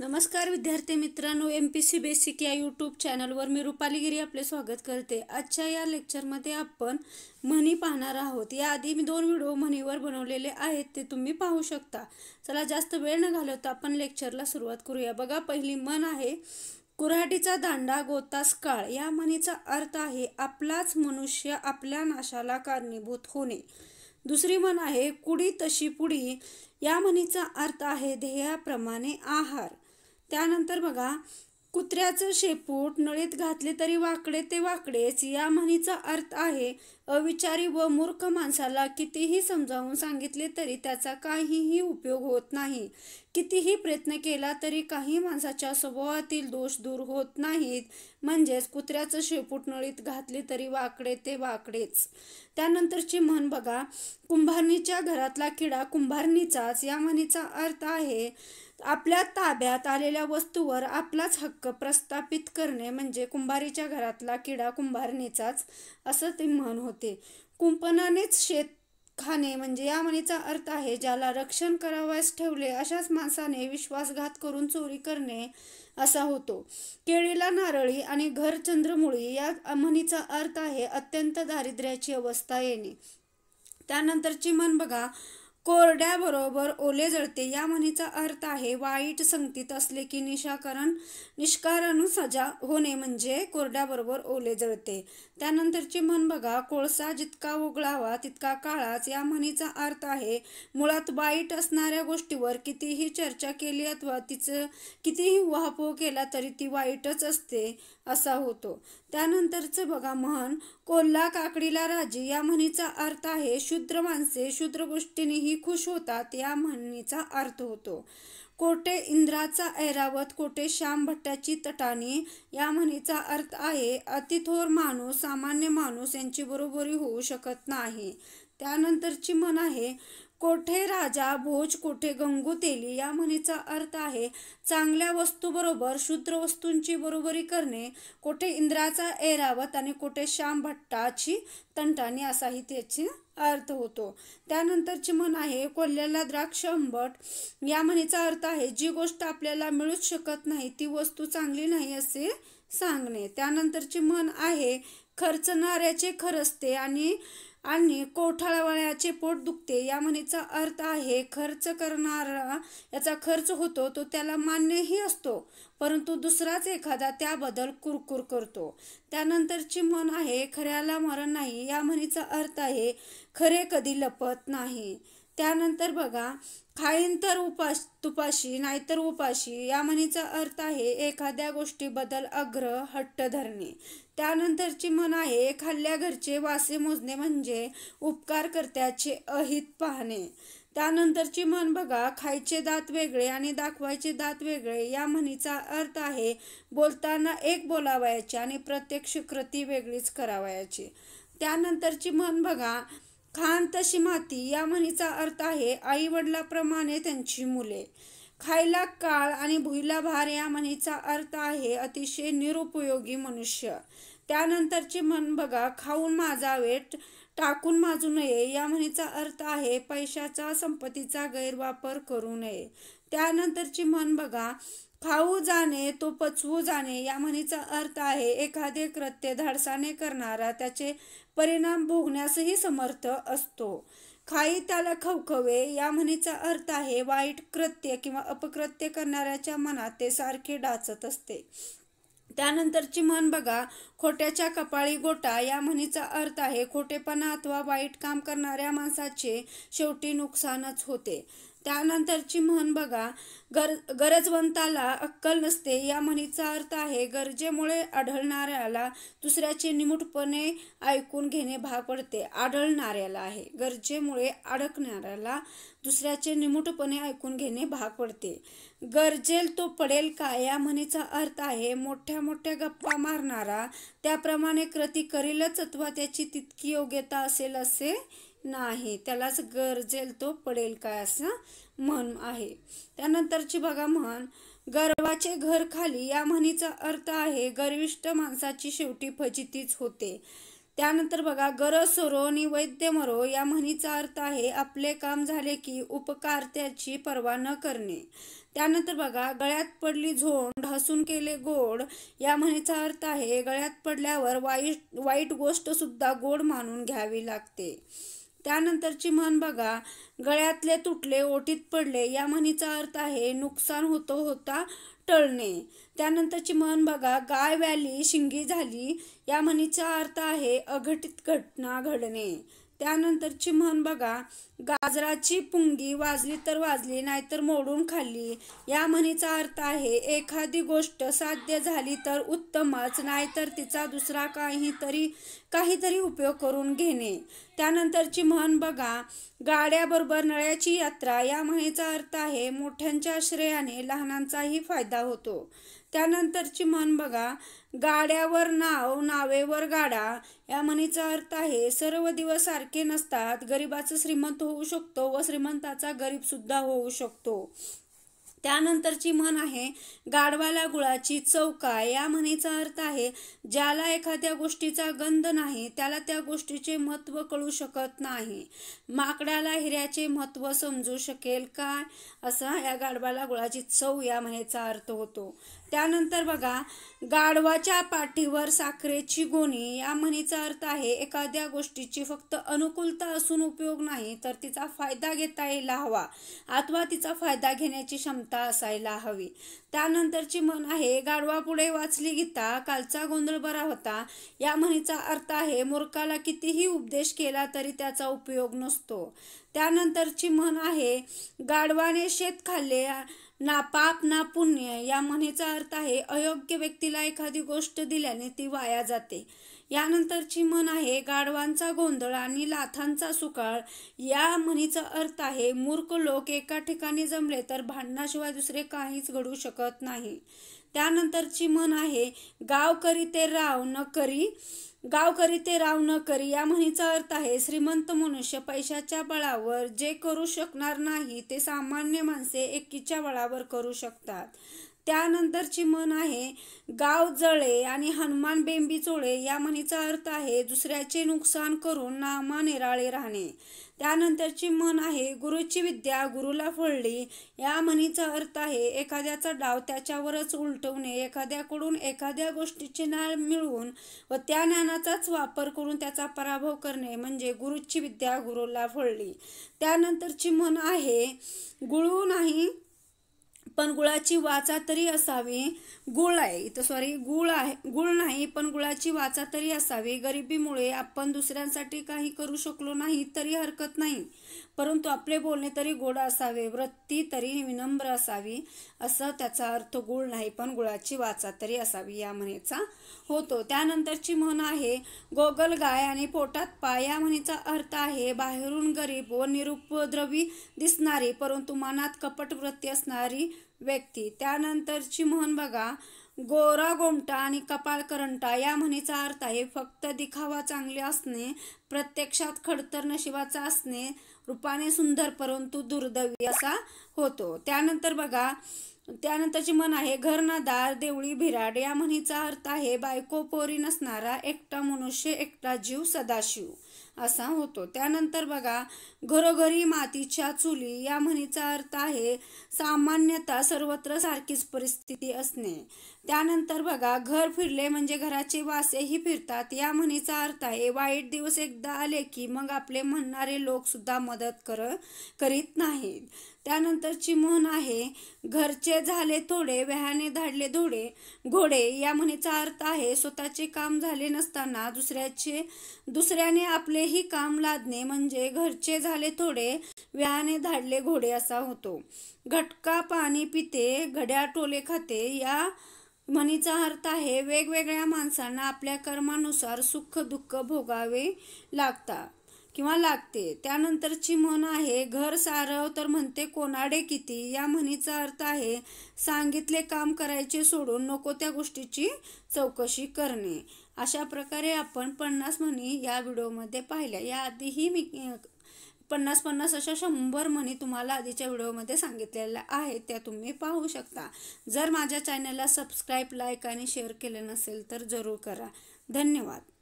नमस्कार विद्यार्थी मित्रांनो एम पी सी बेसिक या यूट्यूब चॅनलवर मी रुपालीगिरी आपले स्वागत करते आजच्या या लेक्चरमध्ये आपण म्हणी पाहणार आहोत याआधी मी दोन व्हिडिओ म्हणीवर बनवलेले आहेत ते तुम्ही पाहू शकता चला जास्त वेळ न घालवता आपण लेक्चरला सुरुवात करूया बघा पहिली म्हण आहे कुऱ्हाटीचा दांडा गोतास काळ या म्हणीचा अर्थ आहे आपलाच मनुष्य आपल्या नाशाला कारणीभूत होणे दुसरी म्हण आहे कुडी तशी पुढी या म्हणीचा अर्थ आहे ध्येयाप्रमाणे आहार त्यानंतर बघा कुत्र्याचं शेपूट नळीत घातले तरी वाकडे ते वाकडेच या म्हणीचा अर्थ आहे अविचारी व मूर्ख माणसाला कितीही समजावून सांगितले तरी त्याचा काहीही उपयोग होत नाही कितीही प्रयत्न केला तरी काही माणसाच्या स्वभावातील दोष दूर होत नाहीत म्हणजेच कुत्र्याचं शेपूट नळीत घातले तरी वाकडे ते वाकडेच त्यानंतरची म्हण बघा कुंभारणीच्या घरातला किडा कुंभारणीचाच या म्हणीचा अर्थ आहे आपल्या ताब्यात आलेल्या वस्तूवर आपलाच हक्क प्रस्थापित करणे म्हणजे कुंभारीच्या घरातला किडा कुंभारणीचाच असं ते म्हण होते कुंपणानेच शेत खाणे म्हणजे या म्हणीचा अर्थ आहे ज्याला रक्षण करावयास ठेवले अशाच माणसाने विश्वासघात करून चोरी करणे असा होतो केळीला नारळी आणि घर चंद्रमुळी या म्हणीचा अर्थ आहे अत्यंत दारिद्र्याची अवस्था येणे त्यानंतरची म्हण बघा कोरड्याबरोबर ओले जळते या म्हणीचा अर्थ आहे वाईट संगतीत असले की निशाकरण निष्कारण सजा होणे म्हणजे कोरड्याबरोबर ओले जळते त्यानंतरची म्हण बघा कोळसा जितका उगळावा तितका काळाच या म्हणीचा अर्थ आहे मुळात वाईट असणाऱ्या गोष्टीवर कितीही चर्चा केली अथवा तिचं कितीही वाहपोह केला तरी ती वाईटच असते असा होतो त्यानंतरचं बघा म्हण कोल्हा काकडीला राजी या म्हणीचा अर्थ आहे शुद्र माणसे शूद्र गोष्टीनेही खुश होतात या म्हणीचा अर्थ होतो कोटे इंद्राचा ऐरावत कोटे श्याम भट्टाची तटाणी या म्हणीचा अर्थ आहे अतिथोर माणूस सामान्य माणूस यांची बरोबरी होऊ शकत नाही त्यानंतरची म्हण आहे कोठे राजा भोज कोठे गंगू तेली या म्हणीचा अर्थ आहे चांगल्या वस्तूबरोबर शूद्र वस्तूंची बरोबरी करणे कोठे इंद्राचा ऐरावत आणि कोठे भट्टाची तंटाणी असाही त्याची अर्थ होतो त्यानंतरची म्हण आहे कोल्ह्याला द्राक्ष आंबट या म्हणीचा अर्थ आहे जी गोष्ट आपल्याला मिळूच शकत नाही ती वस्तू चांगली नाही असे सांगणे त्यानंतरची म्हण आहे खर्चणाऱ्याचे खरचते आणि आणि कोठाळवाळ्याचे पोट दुखते या म्हणीचा अर्थ आहे खर्च करणारा याचा खर्च होतो तो त्याला मान्यही असतो परंतु दुसराच एखादा त्याबद्दल कुरकुर करतो त्यानंतरची म्हण आहे खऱ्याला मरण नाही या म्हणीचा अर्थ आहे खरे कधी लपत नाही त्यानंतर बघा खाईन तर उपाश तुपाशी नाहीतर उपाशी या म्हणीचा अर्थ आहे एखाद्या गोष्टीबद्दल अग्र हट्ट धरणे त्यानंतरची म्हण आहे खाल्ल्या घरचे वासे मोजणे म्हणजे उपकारकर्त्याचे अहित पाहणे त्यानंतरची म्हण बघा खायचे दात वेगळे आणि दाखवायचे दात वेगळे या म्हणीचा अर्थ आहे बोलताना एक बोलावयाची आणि प्रत्यक्ष कृती वेगळीच करावयाची त्यानंतरची म्हण बघा खान तशी माती या म्हणीचा अर्थ आहे आई वडिलाप्रमाणे त्यांची मुले खायला काळ आणि भुईला भार या म्हणीचा अर्थ आहे अतिशय निरुपयोगी मनुष्य त्यानंतरची म्हण बघा खाऊन वेट टाकून माजू नये या म्हणीचा अर्थ आहे पैशाचा संपत्तीचा गैरवापर करू नये त्यानंतरची म्हण बघा खाऊ जाणे तो पचवू जाणे या म्हणीचा अर्थ आहे एखादे कृत्य धाडसाने करणारा त्याचे परिणाम भोगण्यासही समर्थ असतो खाई त्याला खवखवे या म्हणीचा अर्थ आहे वाईट कृत्य किंवा अपकृत्य करणाऱ्याच्या मनात ते सारखे डाचत असते त्यानंतरची म्हण बघा खोट्याच्या कपाळी गोटा या म्हणीचा अर्थ आहे खोटेपणा अथवा वाईट काम करणाऱ्या माणसाचे शेवटी नुकसानच होते त्यानंतरची म्हण बघा गर गरजवंताला अक्कल नसते या म्हणीचा अर्थ आहे गरजेमुळे आढळणाऱ्याला दुसऱ्याचे निमूटपणे ऐकून घेणे भाग पडते आढळणाऱ्याला आहे गरजेमुळे अडकणाऱ्याला दुसऱ्याचे निमूटपणे ऐकून घेणे भाग पडते गरजेल तो पडेल का या म्हणीचा अर्थ आहे मोठ्या मोठ्या गप्पा मारणारा त्याप्रमाणे कृती करेलच अथवा त्याची तितकी योग्यता असेल असे नाही त्यालाच गरजेल तो पडेल काय असं म्हण आहे त्यानंतरची बघा म्हण गर्वाचे घर खाली या म्हणीचा अर्थ आहे गर्विष्ट माणसाची शेवटी फजितीच होते त्यानंतर बघा गर सोरो वैद्य मरो या म्हणीचा अर्थ आहे आपले काम झाले की उपकार त्याची पर्वा न करणे त्यानंतर बघा गळ्यात पडली झोंड हसून केले गोड या म्हणीचा अर्थ आहे गळ्यात पडल्यावर वाईट वाईट गोष्ट सुद्धा गोड मानून घ्यावी लागते त्यानंतरची म्हण बघा गळ्यातले तुटले ओटीत पडले या म्हणीचा अर्थ आहे नुकसान होतो होता टळणे त्यानंतरची म्हण बघा गाय व्याली शिंगी झाली या म्हणीचा अर्थ आहे अघटित घटना घडणे त्यानंतरची म्हण बघा गाजराची पुंगी वाजली तर वाजली नाहीतर मोडून खाल्ली या म्हणीचा अर्थ आहे एखादी गोष्ट साध्य झाली तर उत्तमच नाहीतर तिचा दुसरा काहीतरी काहीतरी उपयोग करून घेणे त्यानंतरची म्हण बघा गाड्याबरोबर नळ्याची यात्रा या म्हणीचा अर्थ आहे मोठ्यांच्या आश्रयाने लहानांचाही फायदा होतो त्यानंतरची म्हण बघा गाड्यावर नाव नावेवर गाडा या म्हणीचा अर्थ आहे सर्व दिवस सारखे नसतात गरीबाचं श्रीमंत होऊ शकतो व श्रीमंताचा गरीब सुद्धा होऊ शकतो त्यानंतरची म्हण आहे गाडवाला गुळाची चौका या म्हणीचा अर्थ आहे ज्याला एखाद्या गोष्टीचा गंध नाही त्याला त्या गोष्टीचे महत्व कळू शकत नाही माकडाला हिऱ्याचे महत्त्व समजू शकेल काय असा या गाढवाला गुळाची चव या म्हणेचा अर्थ होतो त्यानंतर बघा गाढवाच्या पाठीवर साखरेची गोणी या म्हणीचा अर्थ आहे एखाद्या गोष्टीची फक्त अनुकूलता असून उपयोग नाही तर तिचा फायदा घेता यायला हवा अथवा तिचा फायदा घेण्याची क्षमता असायला हवी त्यानंतरची म्हण आहे गाढवा पुढे वाचली गीता कालचा गोंधळ बरा होता या म्हणीचा अर्थ आहे मूर्खाला कितीही उपदेश केला तरी त्याचा उपयोग नसतो नसतो त्यानंतरची म्हण आहे गाढवाने शेत खाल्ले ना पाप ना पुण्य या म्हणीचा अर्थ आहे अयोग्य व्यक्तीला एखादी गोष्ट दिल्याने ती वाया जाते यानंतरची म्हण आहे गाढवांचा गोंधळ आणि लाथांचा सुकाळ या म्हणीचा अर्थ आहे मूर्ख लोक एका ठिकाणी जमले तर भांडणाशिवाय दुसरे काहीच घडू शकत नाही त्यानंतरची म्हण आहे गाव करी ते राव न करी गाव करी ते राव न करी या म्हणीचा अर्थ आहे श्रीमंत मनुष्य पैशाच्या बळावर जे करू शकणार नाही ते सामान्य माणसे एकीच्या बळावर करू शकतात त्यानंतरची म्हण आहे गाव जळे आणि हनुमान बेंबी चोळे या म्हणीचा अर्थ आहे दुसऱ्याचे नुकसान करून नामा निराळे राहणे त्यानंतरची म्हण आहे गुरुची विद्या गुरुला फळली या म्हणीचा अर्थ आहे एखाद्याचा डाव त्याच्यावरच उलटवणे एखाद्याकडून एखाद्या गोष्टीचे ज्ञान मिळवून व त्या ज्ञानाचाच वापर करून त्याचा पराभव करणे म्हणजे गुरुची विद्या गुरुला फळली त्यानंतरची म्हण आहे गुळू नाही पण गुळाची वाचा तरी असावी गुळ आहे इथं सॉरी गुळ आहे गुळ नाही पण गुळाची वाचा तरी असावी गरिबीमुळे आपण दुसऱ्यांसाठी काही करू शकलो नाही तरी हरकत नाही परंतु आपले बोलणे तरी गोड असावे वृत्ती तरी विनम्र असावी असं त्याचा अर्थ गुळ नाही पण गुळाची वाचा तरी असावी या म्हणेचा होतो त्यानंतरची म्हण आहे गोगल गाय आणि पोटात पाय या म्हणेचा अर्थ आहे बाहेरून गरीब व निरुपद्रवी दिसणारी परंतु मनात कपट वृत्ती असणारी व्यक्ती त्यानंतरची म्हण बघा गोरा गोमटा आणि कपाळ करंटा या म्हणीचा अर्थ आहे फक्त दिखावा चांगले असणे प्रत्यक्षात खडतर नशिबाचा असणे रूपाने सुंदर परंतु दुर्दैवी असा होतो त्यानंतर बघा त्यानंतरची म्हण आहे घर दार देवळी भिराड या म्हणीचा अर्थ आहे बायको पोरी नसणारा एकटा मनुष्य एकटा जीव सदाशिव असा होतो त्यानंतर बघा घरोघरी मातीच्या चुली या म्हणीचा अर्थ आहे सामान्यता सर्वत्र सारखीच परिस्थिती असणे त्यानंतर बघा घर फिरले म्हणजे घराचे वासेही फिरतात या म्हणीचा अर्थ आहे वाईट दिवस एकदा आले की मग आपले म्हणणारे लोक सुद्धा मदत कर करीत नाहीत त्यानंतर म्हण आहे घरचे झाले थोडे व्याहाने धाडले धोडे घोडे या म्हणीचा अर्थ आहे स्वतःचे काम झाले नसताना दुसऱ्याचे दुसऱ्याने आपलेही काम लादणे म्हणजे घरचे झाले थोडे व्याहाने धाडले घोडे असा होतो घटका पाणी पिते घड्या टोले खाते या म्हणीचा अर्थ आहे वेगवेगळ्या माणसांना आपल्या कर्मानुसार सुख दुःख भोगावे लागतात किंवा लागते त्यानंतरची म्हण आहे घर सारव तर म्हणते कोणाडे किती या म्हणीचा अर्थ आहे सांगितले काम करायचे सोडून नको त्या गोष्टीची चौकशी करणे अशा प्रकारे आपण पन्नास म्हणी या व्हिडिओमध्ये पाहिल्या याआधीही मी पन्नास पन्नास अशा शंभर म्हणी तुम्हाला आधीच्या व्हिडिओमध्ये सांगितलेल्या आहेत त्या तुम्ही पाहू शकता जर माझ्या चॅनलला सबस्क्राईब लाईक आणि शेअर केले नसेल तर जरूर करा धन्यवाद